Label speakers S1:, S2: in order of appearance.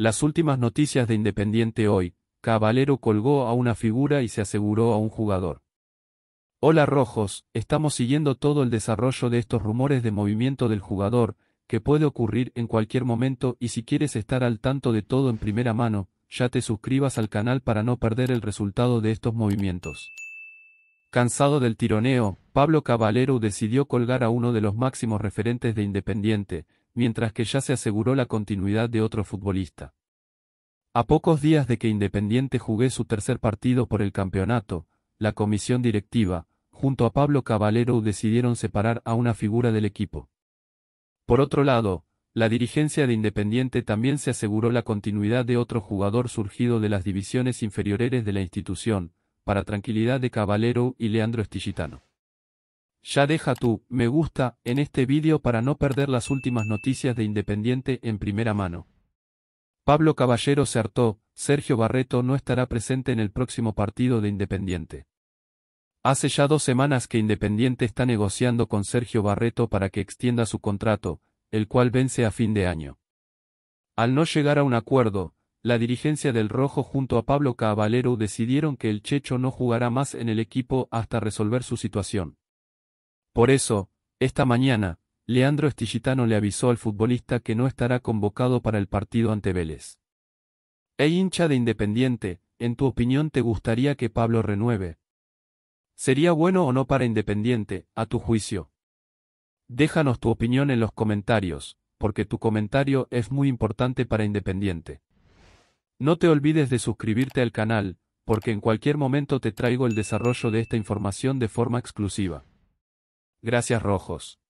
S1: Las últimas noticias de Independiente hoy, Caballero colgó a una figura y se aseguró a un jugador. Hola Rojos, estamos siguiendo todo el desarrollo de estos rumores de movimiento del jugador, que puede ocurrir en cualquier momento y si quieres estar al tanto de todo en primera mano, ya te suscribas al canal para no perder el resultado de estos movimientos. Cansado del tironeo, Pablo Caballero decidió colgar a uno de los máximos referentes de Independiente, mientras que ya se aseguró la continuidad de otro futbolista. A pocos días de que Independiente jugué su tercer partido por el campeonato, la comisión directiva, junto a Pablo Caballero, decidieron separar a una figura del equipo. Por otro lado, la dirigencia de Independiente también se aseguró la continuidad de otro jugador surgido de las divisiones inferiores de la institución, para tranquilidad de Caballero y Leandro Estigitano. Ya deja tu me gusta en este vídeo para no perder las últimas noticias de Independiente en primera mano. Pablo Caballero se Sergio Barreto no estará presente en el próximo partido de Independiente. Hace ya dos semanas que Independiente está negociando con Sergio Barreto para que extienda su contrato, el cual vence a fin de año. Al no llegar a un acuerdo, la dirigencia del Rojo junto a Pablo Caballero decidieron que el Checho no jugará más en el equipo hasta resolver su situación. Por eso, esta mañana, Leandro Stigitano le avisó al futbolista que no estará convocado para el partido ante Vélez. E hincha de Independiente, en tu opinión te gustaría que Pablo renueve. ¿Sería bueno o no para Independiente, a tu juicio? Déjanos tu opinión en los comentarios, porque tu comentario es muy importante para Independiente. No te olvides de suscribirte al canal, porque en cualquier momento te traigo el desarrollo de esta información de forma exclusiva. Gracias Rojos.